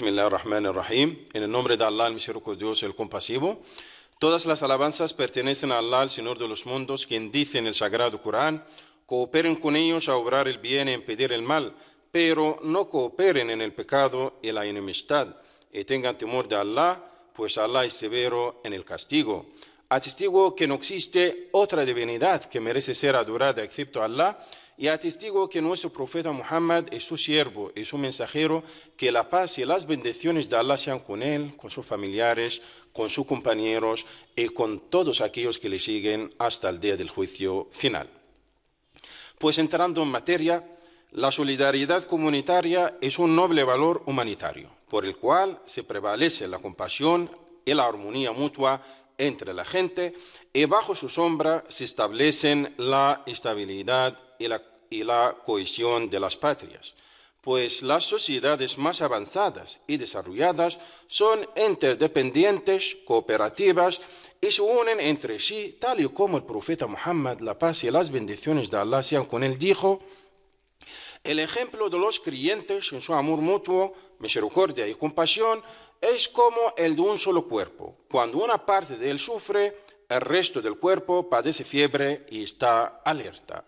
En el nombre de Allah, el misericordioso, el compasivo. Todas las alabanzas pertenecen a Allah, el Señor de los mundos, quien dice en el Sagrado Corán, cooperen con ellos a obrar el bien y impedir el mal, pero no cooperen en el pecado y la enemistad, y tengan temor de Allah, pues Allah es severo en el castigo. Atestigo que no existe otra divinidad que merece ser adorada excepto Allah, y atestigo que nuestro profeta Muhammad es su siervo, es su mensajero, que la paz y las bendiciones de Allah sean con él, con sus familiares, con sus compañeros y con todos aquellos que le siguen hasta el día del juicio final. Pues entrando en materia, la solidaridad comunitaria es un noble valor humanitario, por el cual se prevalece la compasión y la armonía mutua entre la gente y bajo su sombra se establecen la estabilidad y la y la cohesión de las patrias, pues las sociedades más avanzadas y desarrolladas son interdependientes, cooperativas y se unen entre sí, tal y como el profeta Muhammad, la paz y las bendiciones de Allah sean con él, dijo, el ejemplo de los creyentes en su amor mutuo, misericordia y compasión es como el de un solo cuerpo. Cuando una parte de él sufre, el resto del cuerpo padece fiebre y está alerta.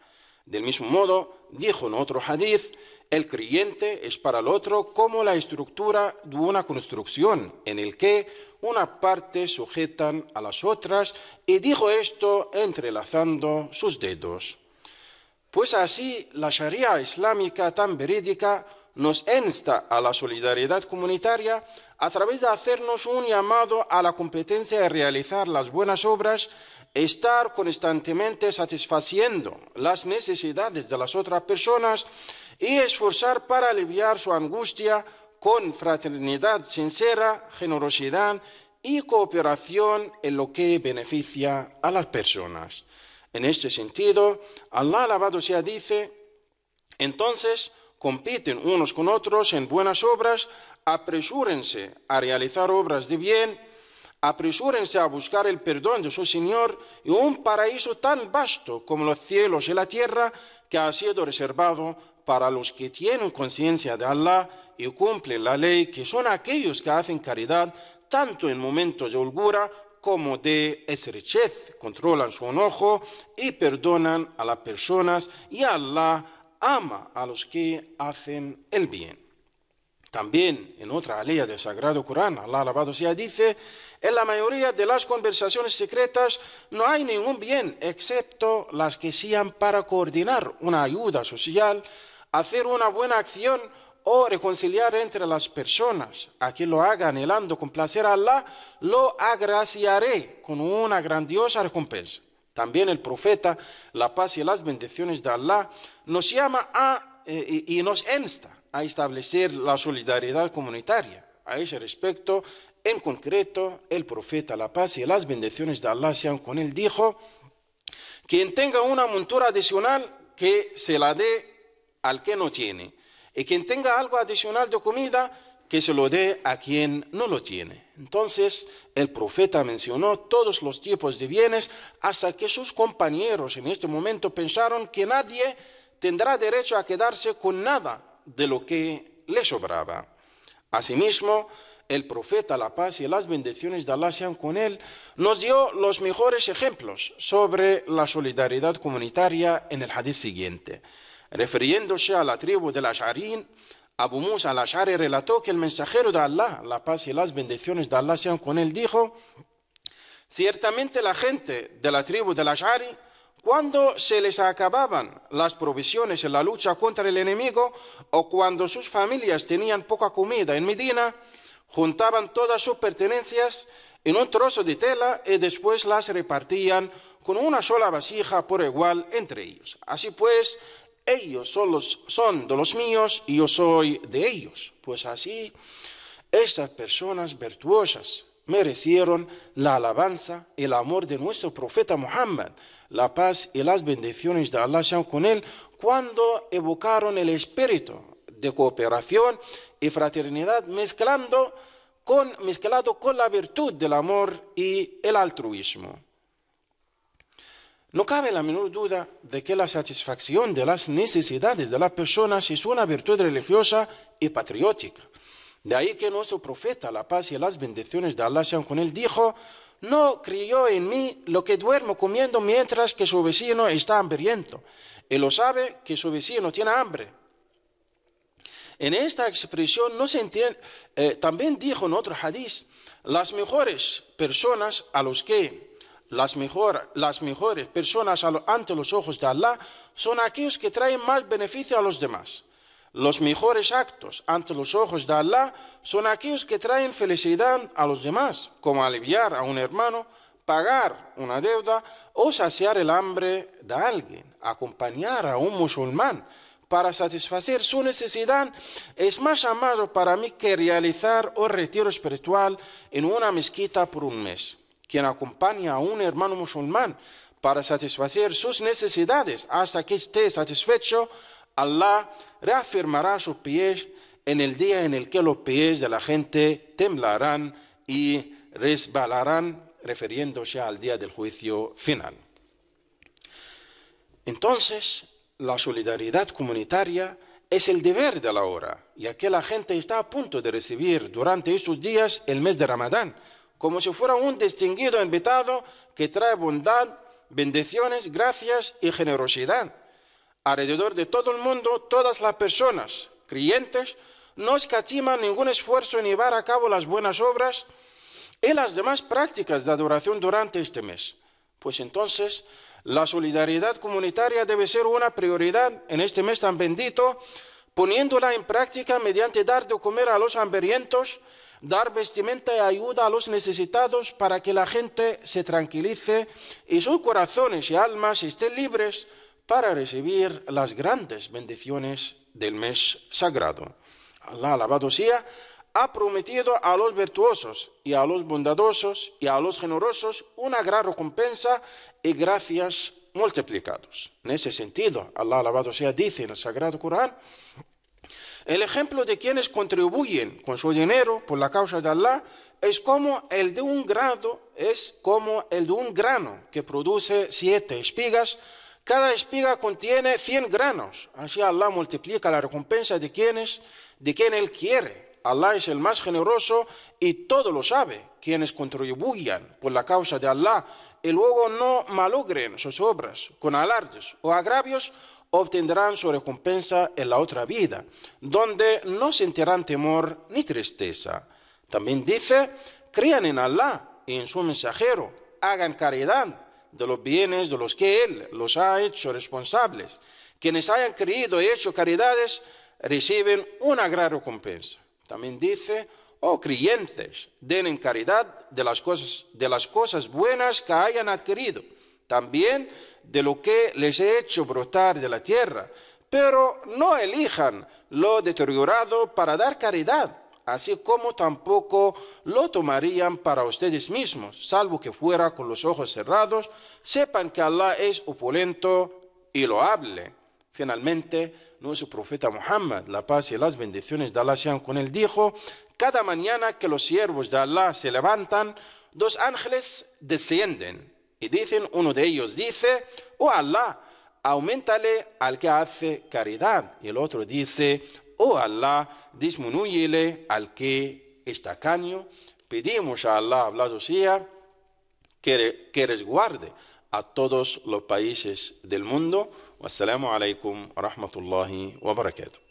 Del mismo modo, dijo en otro hadiz, el creyente es para el otro como la estructura de una construcción en el que una parte sujetan a las otras y dijo esto entrelazando sus dedos. Pues así la Sharia islámica tan verídica nos insta a la solidaridad comunitaria a través de hacernos un llamado a la competencia de realizar las buenas obras, estar constantemente satisfaciendo las necesidades de las otras personas y esforzar para aliviar su angustia con fraternidad sincera, generosidad y cooperación en lo que beneficia a las personas. En este sentido, Allah alabado sea dice, entonces compiten unos con otros en buenas obras apresúrense a realizar obras de bien, apresúrense a buscar el perdón de su Señor y un paraíso tan vasto como los cielos y la tierra que ha sido reservado para los que tienen conciencia de Allah y cumplen la ley, que son aquellos que hacen caridad tanto en momentos de holgura como de estrechez, controlan su enojo y perdonan a las personas y Allah ama a los que hacen el bien. También en otra alía del Sagrado Corán, Allah alabado sea, dice, en la mayoría de las conversaciones secretas no hay ningún bien, excepto las que sean para coordinar una ayuda social, hacer una buena acción o reconciliar entre las personas. A quien lo haga anhelando placer a Allah, lo agraciaré con una grandiosa recompensa. También el profeta, la paz y las bendiciones de Allah, nos llama a, eh, y nos insta a establecer la solidaridad comunitaria. A ese respecto, en concreto, el profeta La Paz y las bendiciones de Allah sean con él dijo, quien tenga una montura adicional, que se la dé al que no tiene. Y quien tenga algo adicional de comida, que se lo dé a quien no lo tiene. Entonces el profeta mencionó todos los tipos de bienes hasta que sus compañeros en este momento pensaron que nadie tendrá derecho a quedarse con nada de lo que le sobraba. Asimismo, el profeta, la paz y las bendiciones de Allah sean con él, nos dio los mejores ejemplos sobre la solidaridad comunitaria en el hadith siguiente. Refiriéndose a la tribu de la Ash'arín, Abu Musa al-Ash'ari relató que el mensajero de Allah, la paz y las bendiciones de Allah sean con él, dijo, ciertamente la gente de la tribu de la Ash'ari cuando se les acababan las provisiones en la lucha contra el enemigo o cuando sus familias tenían poca comida en Medina, juntaban todas sus pertenencias en un trozo de tela y después las repartían con una sola vasija por igual entre ellos. Así pues, ellos son, son de los míos y yo soy de ellos. Pues así, estas personas virtuosas merecieron la alabanza, el amor de nuestro profeta Muhammad, la paz y las bendiciones de Allah con él, cuando evocaron el espíritu de cooperación y fraternidad mezclando con, mezclado con la virtud del amor y el altruismo. No cabe la menor duda de que la satisfacción de las necesidades de las personas es una virtud religiosa y patriótica. De ahí que nuestro profeta, la paz y las bendiciones de Allah sean con él, dijo, no crió en mí lo que duermo comiendo mientras que su vecino está hambriento. Él lo sabe que su vecino tiene hambre. En esta expresión no se entiende, eh, también dijo en otro hadiz, las mejores personas a los que las, mejores personas ante los ojos de Allah son aquellos que traen más beneficio a los demás. Los mejores actos ante los ojos de Allah son aquellos que traen felicidad a los demás, como aliviar a un hermano, pagar una deuda o saciar el hambre de alguien, acompañar a un musulmán para satisfacer su necesidad es más amado para mí que realizar un retiro espiritual en una mezquita por un mes. Quien acompaña a un hermano musulmán para satisfacer sus necesidades hasta que esté satisfecho Allah reafirmará sus pies en el día en el que los pies de la gente temblarán y resbalarán, refiriéndose al día del juicio final. Entonces, la solidaridad comunitaria es el deber de la hora, y que la gente está a punto de recibir durante esos días el mes de Ramadán, como si fuera un distinguido invitado que trae bondad, bendiciones, gracias y generosidad alrededor de todo el mundo, todas las personas creyentes no escatiman ningún esfuerzo en llevar a cabo las buenas obras y las demás prácticas de adoración durante este mes. Pues entonces, la solidaridad comunitaria debe ser una prioridad en este mes tan bendito, poniéndola en práctica mediante dar de comer a los hambrientos, dar vestimenta y ayuda a los necesitados para que la gente se tranquilice y sus corazones y almas estén libres para recibir las grandes bendiciones del mes sagrado. Alá alabado sea, ha prometido a los virtuosos y a los bondadosos y a los generosos una gran recompensa y gracias multiplicados. En ese sentido, Alá alabado sea, dice en el Sagrado Corán, el ejemplo de quienes contribuyen con su dinero por la causa de Alá es como el de un grado, es como el de un grano que produce siete espigas, cada espiga contiene 100 granos. Así Allah multiplica la recompensa de quienes, de quien Él quiere. Allah es el más generoso y todo lo sabe. Quienes contribuyan por la causa de Allah y luego no malogren sus obras con alardes o agravios, obtendrán su recompensa en la otra vida, donde no sentirán temor ni tristeza. También dice, crean en Allah y en su mensajero, hagan caridad de los bienes de los que Él los ha hecho responsables. Quienes hayan creído y hecho caridades reciben una gran recompensa. También dice, oh creyentes, den en caridad de las cosas, de las cosas buenas que hayan adquirido, también de lo que les he hecho brotar de la tierra, pero no elijan lo deteriorado para dar caridad así como tampoco lo tomarían para ustedes mismos, salvo que fuera con los ojos cerrados, sepan que Allah es opulento y lo hable. Finalmente, nuestro profeta Muhammad, la paz y las bendiciones de Allah sean con él, dijo, cada mañana que los siervos de Allah se levantan, dos ángeles descienden y dicen, uno de ellos dice, oh Allah, aumentale al que hace caridad. Y el otro dice, oh Allah, disminuyele al que está caño. Pedimos a Allah, hablado sea, que, que resguarde a todos los países del mundo. Wassalamu alaikum wa rahmatullahi wa barakatuh.